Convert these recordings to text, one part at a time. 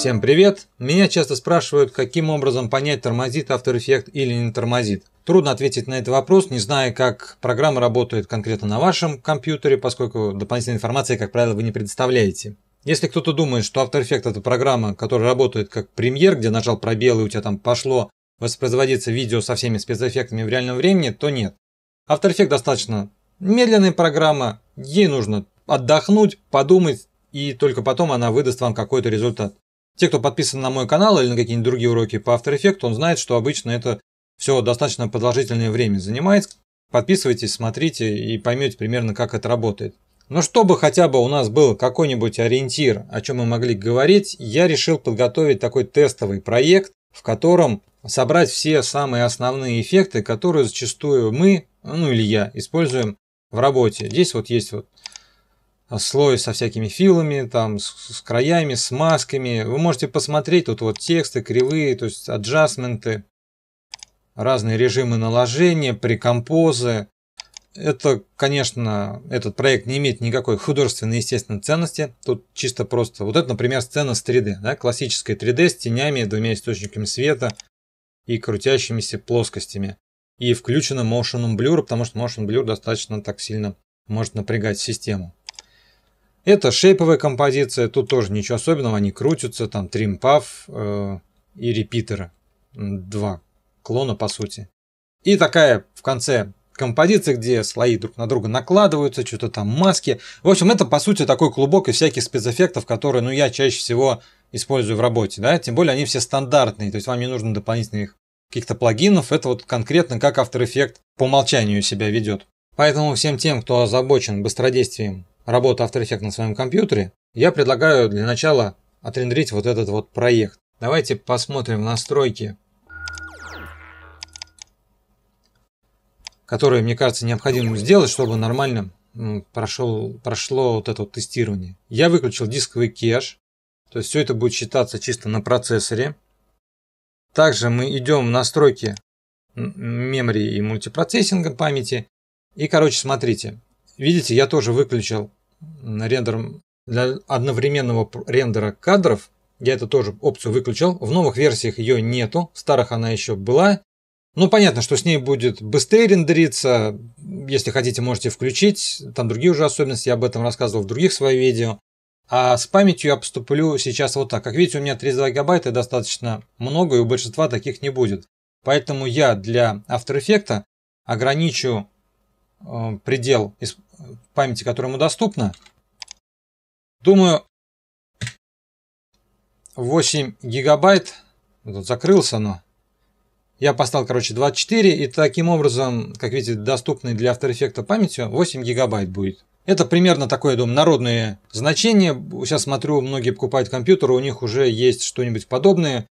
Всем привет! Меня часто спрашивают, каким образом понять, тормозит After Effects или не тормозит. Трудно ответить на этот вопрос, не зная, как программа работает конкретно на вашем компьютере, поскольку дополнительной информации, как правило, вы не предоставляете. Если кто-то думает, что After Effects это программа, которая работает как премьер, где нажал пробел и у тебя там пошло воспроизводиться видео со всеми спецэффектами в реальном времени, то нет. After Effects достаточно медленная программа, ей нужно отдохнуть, подумать, и только потом она выдаст вам какой-то результат. Те, кто подписан на мой канал или на какие-нибудь другие уроки по After Effects, он знает, что обычно это все достаточно продолжительное время занимает. Подписывайтесь, смотрите и поймете примерно, как это работает. Но чтобы хотя бы у нас был какой-нибудь ориентир, о чем мы могли говорить, я решил подготовить такой тестовый проект, в котором собрать все самые основные эффекты, которые зачастую мы, ну или я, используем в работе. Здесь вот есть вот Э, слой со всякими филами, там, с, с краями, с масками. Вы можете посмотреть, тут вот тексты кривые, то есть аджастменты, разные режимы наложения, прикомпозы. Это, конечно, этот проект не имеет никакой художественной, естественной ценности. Тут чисто просто... Вот это, например, сцена с 3D, да? классическая 3D с тенями, двумя источниками света и крутящимися плоскостями. И включено motion blur, потому что motion blur достаточно так сильно может напрягать систему. Это шейповая композиция, тут тоже ничего особенного, они крутятся, там тримпав э, и репитеры. Два клона, по сути. И такая в конце композиция, где слои друг на друга накладываются, что-то там маски. В общем, это по сути такой клубок из всяких спецэффектов, которые, ну, я чаще всего использую в работе, да, тем более они все стандартные, то есть вам не нужно дополнительных каких-то плагинов, это вот конкретно как After Effects по умолчанию себя ведет. Поэтому всем тем, кто озабочен быстродействием работа After на своем компьютере, я предлагаю для начала отрендерить вот этот вот проект. Давайте посмотрим настройки, которые, мне кажется, необходимо сделать, чтобы нормально прошел, прошло вот это вот тестирование. Я выключил дисковый кэш, то есть все это будет считаться чисто на процессоре. Также мы идем в настройки мемории и мультипроцессинга памяти. И, короче, смотрите, видите, я тоже выключил рендером для одновременного рендера кадров. Я это тоже опцию выключил. В новых версиях ее нету, в старых она еще была. Ну, понятно, что с ней будет быстрее рендериться. Если хотите, можете включить. Там другие уже особенности, я об этом рассказывал в других своих видео. А с памятью я поступлю сейчас вот так. Как видите, у меня 32 гигабайта достаточно много, и у большинства таких не будет. Поэтому я для After Effects ограничу э, предел памяти, которая ему доступна. Думаю, 8 гигабайт. Вот закрылся оно. Я поставил, короче, 24, и таким образом, как видите, доступный для After Effects памятью 8 гигабайт будет. Это примерно такое, я думаю, народное значение. Сейчас смотрю, многие покупают компьютеры, у них уже есть что-нибудь подобное.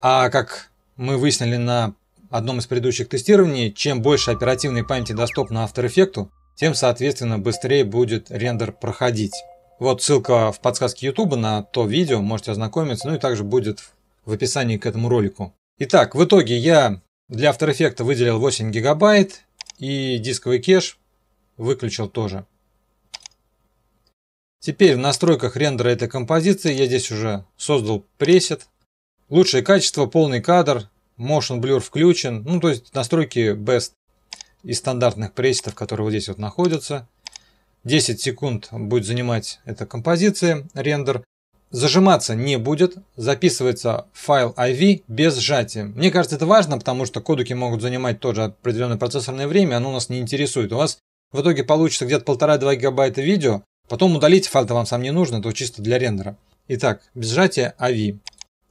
А как мы выяснили на одном из предыдущих тестирований, чем больше оперативной памяти доступно After Effects, тем, соответственно, быстрее будет рендер проходить. Вот ссылка в подсказке YouTube на то видео, можете ознакомиться, ну и также будет в описании к этому ролику. Итак, в итоге я для After Effects выделил 8 гигабайт и дисковый кеш выключил тоже. Теперь в настройках рендера этой композиции я здесь уже создал пресет. Лучшее качество, полный кадр, motion blur включен, ну то есть настройки best из стандартных пресетов, которые вот здесь вот находятся. 10 секунд будет занимать эта композиция, рендер. Зажиматься не будет, записывается файл IV без сжатия. Мне кажется, это важно, потому что кодуки могут занимать тоже определенное процессорное время, оно нас не интересует. У вас в итоге получится где-то 1,5-2 гигабайта видео, потом удалить файл, вам сам не нужно, это чисто для рендера. Итак, без сжатия AVI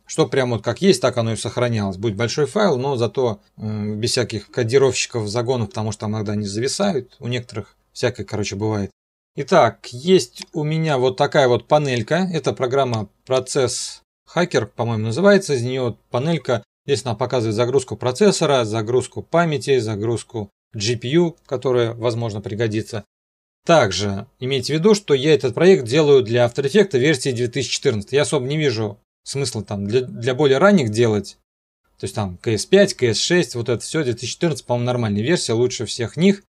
что прямо вот как есть, так оно и сохранялось. Будет большой файл, но зато э, без всяких кодировщиков загонов, потому что там иногда они зависают. У некоторых всякое, короче, бывает. Итак, есть у меня вот такая вот панелька. Это программа процесс хакер, по-моему, называется. Из нее панелька. Здесь она показывает загрузку процессора, загрузку памяти, загрузку GPU, которая, возможно, пригодится. Также имейте в виду, что я этот проект делаю для After Effects версии 2014. Я особо не вижу смысла там для, для более ранних делать. То есть там CS5, CS6, вот это все, 2014, по-моему, нормальная версия, лучше всех них.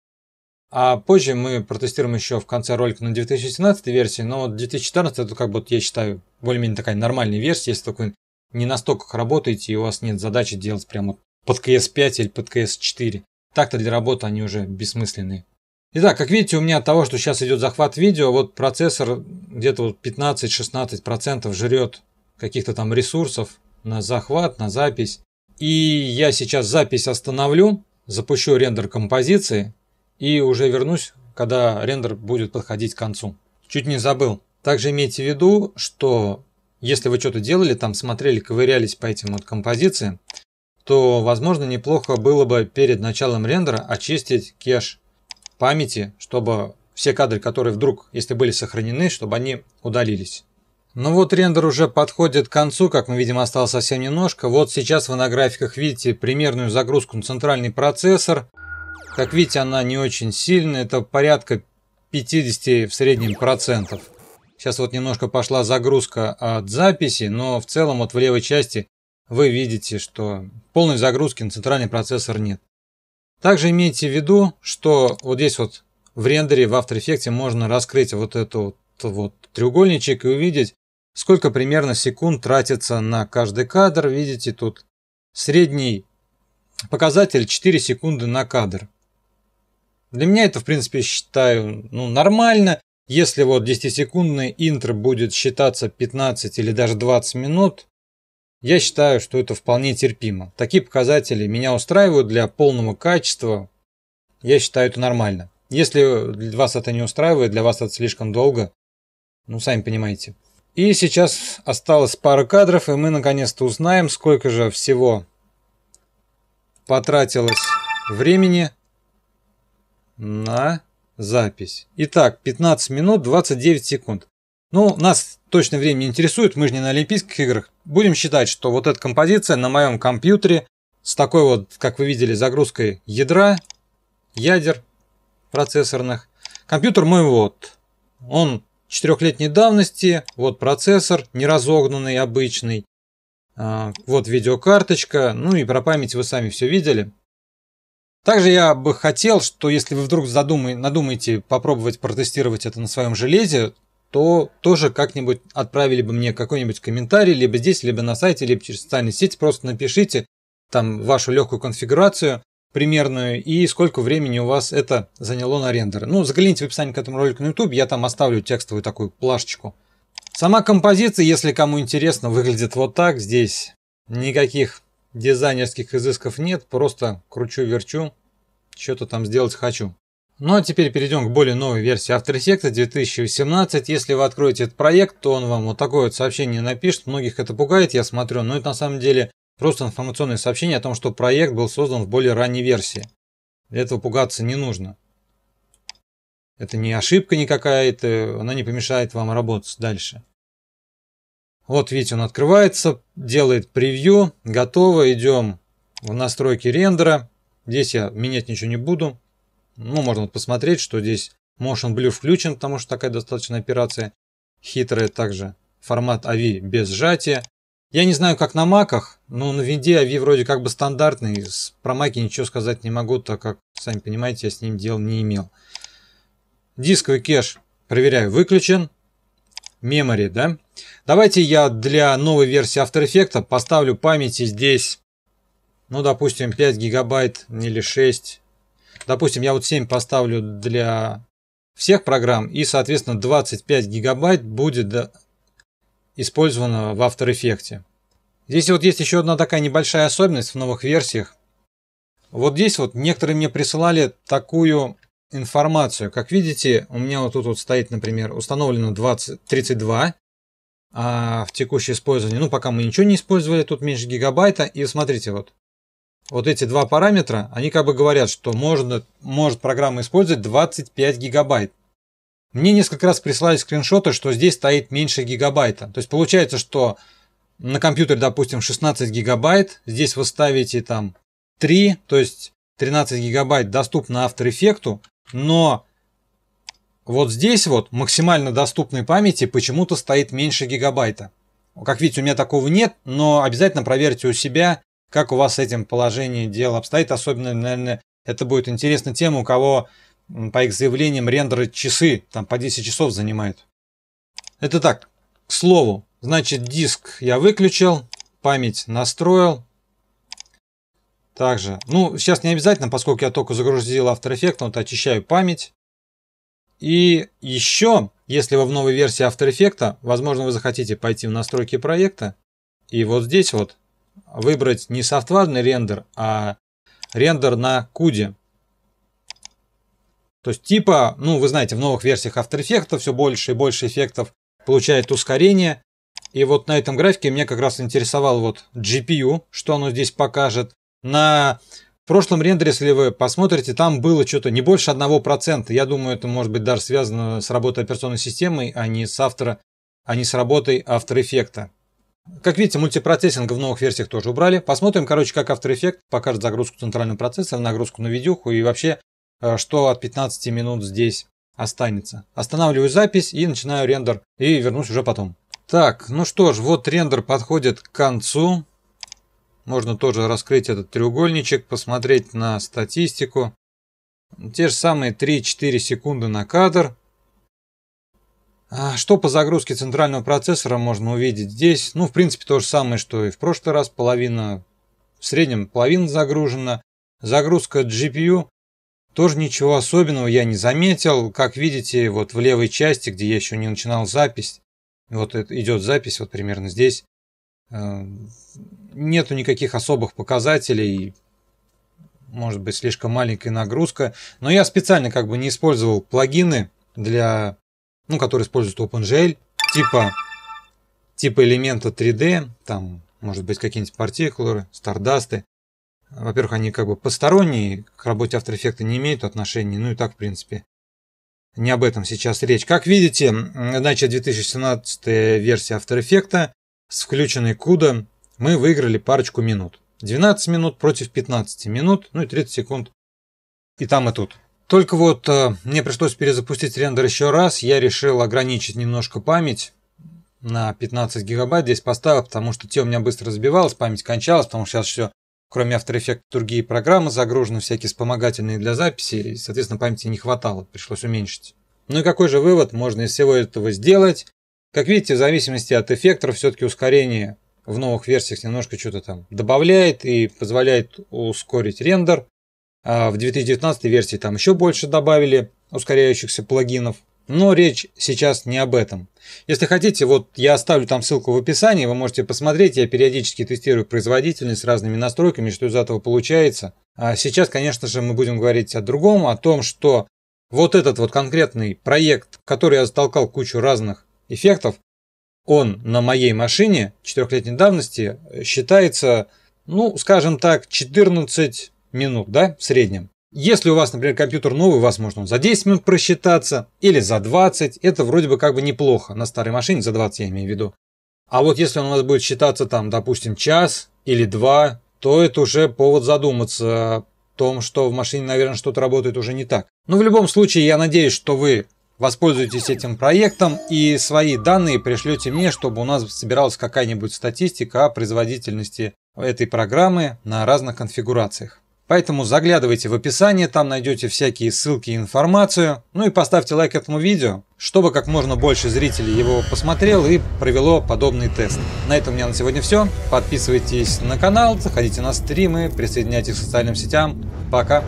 А позже мы протестируем еще в конце ролика на 2017 версии, но 2014 это как бы, я считаю, более-менее такая нормальная версия, если такой не настолько работаете и у вас нет задачи делать прямо под CS5 или под CS4. Так-то для работы они уже бессмысленные. Итак, как видите, у меня от того, что сейчас идет захват видео, вот процессор где-то вот 15-16% жрет каких-то там ресурсов на захват, на запись. И я сейчас запись остановлю, запущу рендер композиции и уже вернусь, когда рендер будет подходить к концу. Чуть не забыл. Также имейте в виду, что если вы что-то делали, там смотрели, ковырялись по этим вот композициям, то, возможно, неплохо было бы перед началом рендера очистить кеш памяти, чтобы все кадры, которые вдруг, если были сохранены, чтобы они удалились. Ну вот рендер уже подходит к концу, как мы видим, осталось совсем немножко. Вот сейчас вы на графиках видите примерную загрузку на центральный процессор. Как видите, она не очень сильная, это порядка 50 в среднем процентов. Сейчас вот немножко пошла загрузка от записи, но в целом вот в левой части вы видите, что полной загрузки на центральный процессор нет. Также имейте в виду, что вот здесь вот в рендере в After Effects можно раскрыть вот этот вот, вот треугольничек и увидеть, Сколько примерно секунд тратится на каждый кадр, видите тут. Средний показатель 4 секунды на кадр. Для меня это, в принципе, считаю ну, нормально. Если вот 10-секундный интро будет считаться 15 или даже 20 минут, я считаю, что это вполне терпимо. Такие показатели меня устраивают для полного качества. Я считаю это нормально. Если вас это не устраивает, для вас это слишком долго, ну, сами понимаете. И сейчас осталось пара кадров, и мы наконец-то узнаем, сколько же всего потратилось времени на запись. Итак, 15 минут 29 секунд. Ну, нас точно время не интересует, мы же не на Олимпийских играх. Будем считать, что вот эта композиция на моем компьютере с такой вот, как вы видели, загрузкой ядра, ядер процессорных. Компьютер мой вот. Он четырехлетней давности, вот процессор, неразогнанный, обычный, а, вот видеокарточка, ну и про память вы сами все видели. Также я бы хотел, что если вы вдруг задумай, надумаете попробовать протестировать это на своем железе, то тоже как-нибудь отправили бы мне какой-нибудь комментарий, либо здесь, либо на сайте, либо через социальные сети, просто напишите там вашу легкую конфигурацию примерную и сколько времени у вас это заняло на рендер. Ну, загляните в описание к этому ролику на YouTube, я там оставлю текстовую такую плашечку. Сама композиция, если кому интересно, выглядит вот так. Здесь никаких дизайнерских изысков нет, просто кручу-верчу, что-то там сделать хочу. Ну а теперь перейдем к более новой версии After Effects 2018. Если вы откроете этот проект, то он вам вот такое вот сообщение напишет. Многих это пугает, я смотрю, но это на самом деле Просто информационное сообщение о том, что проект был создан в более ранней версии. Для этого пугаться не нужно. Это не ошибка никакая, это, она не помешает вам работать дальше. Вот видите, он открывается, делает превью, готово, идем в настройки рендера. Здесь я менять ничего не буду. Ну, можно посмотреть, что здесь Motion Blur включен, потому что такая достаточно операция хитрая также. Формат AVI без сжатия. Я не знаю, как на маках, но на винде AVI вроде как бы стандартный. Про маки ничего сказать не могу, так как, сами понимаете, я с ним дел не имел. Дисковый кэш, проверяю, выключен. Memory, да? Давайте я для новой версии After Effects поставлю памяти здесь, ну, допустим, 5 гигабайт или 6. Допустим, я вот 7 поставлю для всех программ, и, соответственно, 25 гигабайт будет использована в After Effects. Здесь вот есть еще одна такая небольшая особенность в новых версиях. Вот здесь вот некоторые мне присылали такую информацию. Как видите, у меня вот тут вот стоит, например, установлено 20, 32 а в текущее использование. Ну, пока мы ничего не использовали, тут меньше гигабайта. И смотрите, вот вот эти два параметра, они как бы говорят, что можно, может программа использовать 25 гигабайт. Мне несколько раз прислали скриншоты, что здесь стоит меньше гигабайта. То есть получается, что на компьютере, допустим, 16 гигабайт, здесь вы ставите там 3, то есть 13 гигабайт доступно After Effects, но вот здесь вот максимально доступной памяти почему-то стоит меньше гигабайта. Как видите, у меня такого нет, но обязательно проверьте у себя, как у вас с этим положение дела обстоит. Особенно, наверное, это будет интересна тема, у кого по их заявлениям, рендеры часы, там по 10 часов занимает. Это так, к слову, значит диск я выключил, память настроил. Также, ну сейчас не обязательно, поскольку я только загрузил After Effects, вот очищаю память. И еще, если вы в новой версии After Effects, возможно вы захотите пойти в настройки проекта и вот здесь вот выбрать не софтварный рендер, а рендер на куде. То есть типа, ну вы знаете, в новых версиях After Effects все больше и больше эффектов получает ускорение. И вот на этом графике мне как раз интересовал вот GPU, что оно здесь покажет. На прошлом рендере, если вы посмотрите, там было что-то не больше 1%. Я думаю, это может быть даже связано с работой операционной системы, а не с, автора, а не с работой After Effects. Как видите, мультипроцессинг в новых версиях тоже убрали. Посмотрим, короче, как After Effects покажет загрузку центрального процессора, нагрузку на видюху и вообще Э, что от 15 минут здесь останется. Останавливаю запись и начинаю рендер, и вернусь уже потом. Так, ну что ж, вот рендер подходит к концу. Можно тоже раскрыть этот треугольничек, посмотреть на статистику. Те же самые 3-4 секунды на кадр. А что по загрузке центрального процессора можно увидеть здесь? Ну, в принципе, то же самое, что и в прошлый раз. Половина, в среднем половина загружена. Загрузка GPU тоже ничего особенного я не заметил. Как видите, вот в левой части, где я еще не начинал запись, вот идет запись вот примерно здесь, э, нету никаких особых показателей, может быть, слишком маленькая нагрузка. Но я специально как бы не использовал плагины для, ну, которые используют OpenGL, типа, типа элемента 3D, там, может быть, какие-нибудь партикулы, стардасты. Во-первых, они как бы посторонние, к работе After Effects не имеют отношения, ну и так, в принципе, не об этом сейчас речь. Как видите, значит, 2017 версия After Effects с включенной CUDA мы выиграли парочку минут. 12 минут против 15 минут, ну и 30 секунд и там, и тут. Только вот э, мне пришлось перезапустить рендер еще раз. Я решил ограничить немножко память на 15 гигабайт здесь поставил, потому что те у меня быстро разбивалось, память кончалась, потому что сейчас все кроме After Effects, другие программы загружены всякие вспомогательные для записи, и, соответственно, памяти не хватало, пришлось уменьшить. Ну и какой же вывод можно из всего этого сделать? Как видите, в зависимости от эффектора, все-таки ускорение в новых версиях немножко что-то там добавляет и позволяет ускорить рендер. А в 2019 версии там еще больше добавили ускоряющихся плагинов. Но речь сейчас не об этом. Если хотите, вот я оставлю там ссылку в описании, вы можете посмотреть, я периодически тестирую производительность с разными настройками, что из этого получается. А сейчас, конечно же, мы будем говорить о другом, о том, что вот этот вот конкретный проект, в который я затолкал кучу разных эффектов, он на моей машине четырехлетней давности считается, ну, скажем так, 14 минут, да, в среднем. Если у вас, например, компьютер новый, возможно, он за 10 минут просчитаться или за 20, это вроде бы как бы неплохо. На старой машине за 20 я имею в виду. А вот если он у вас будет считаться там, допустим, час или два, то это уже повод задуматься о том, что в машине, наверное, что-то работает уже не так. Но ну, в любом случае, я надеюсь, что вы воспользуйтесь этим проектом и свои данные пришлете мне, чтобы у нас собиралась какая-нибудь статистика о производительности этой программы на разных конфигурациях. Поэтому заглядывайте в описание, там найдете всякие ссылки и информацию. Ну и поставьте лайк этому видео, чтобы как можно больше зрителей его посмотрел и провело подобный тест. На этом у меня на сегодня все. Подписывайтесь на канал, заходите на стримы, присоединяйтесь к социальным сетям. Пока!